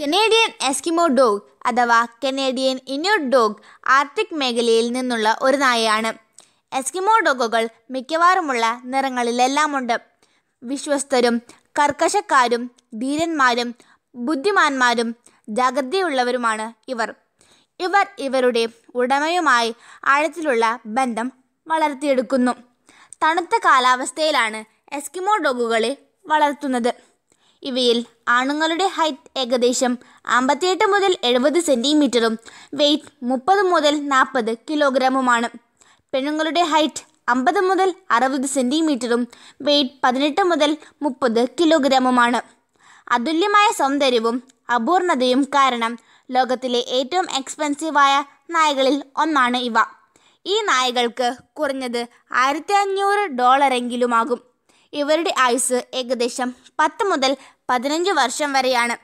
Canadian Eskimo dog അഥവാ Canadian Inuit dog arctic മേഖലയിൽ നിന്നുള്ള ഒരു നായയാണ് എസ്കിമോ ഡോഗുകൾ മിക്കവാറുമുള്ള നിറങ്ങളിലെല്ലാമുണ്ട് വിശ്വസ്തരും കർക്കശക്കാരും ധീരന്മാരും ബുദ്ധിമാന്മാരും ജാഗ്രതയുള്ളവരുമാണ് ഇവർ ഇവർ ഇവരുടെ ഉടമയുമായി ആഴത്തിലുള്ള ബന്ധം വളർത്തിയെടുക്കുന്നു തണുത്ത കാലാവസ്ഥയിലാണ് എസ്കിമോ ഡോഗുകളെ വളർത്തുന്നത് ഇവയിൽ ആണുങ്ങളുടെ ഹൈറ്റ് ഏകദേശം അമ്പത്തിയെട്ട് മുതൽ എഴുപത് സെൻറ്റിമീറ്ററും വെയ്റ്റ് മുപ്പത് മുതൽ നാൽപ്പത് കിലോഗ്രാമുമാണ് പെണ്ണുങ്ങളുടെ ഹൈറ്റ് അമ്പത് മുതൽ അറുപത് സെൻറ്റിമീറ്ററും വെയ്റ്റ് പതിനെട്ട് മുതൽ മുപ്പത് കിലോഗ്രാമുമാണ് അതുല്യമായ സൗന്ദര്യവും അപൂർണതയും കാരണം ലോകത്തിലെ ഏറ്റവും എക്സ്പെൻസീവായ നായകളിൽ ഒന്നാണ് ഇവ ഈ നായകൾക്ക് കുറഞ്ഞത് ആയിരത്തി അഞ്ഞൂറ് ഡോളറെങ്കിലുമാകും ഇവരുടെ ആയുസ് ഏകദേശം പത്ത് മുതൽ പതിനഞ്ച് വർഷം വരെയാണ്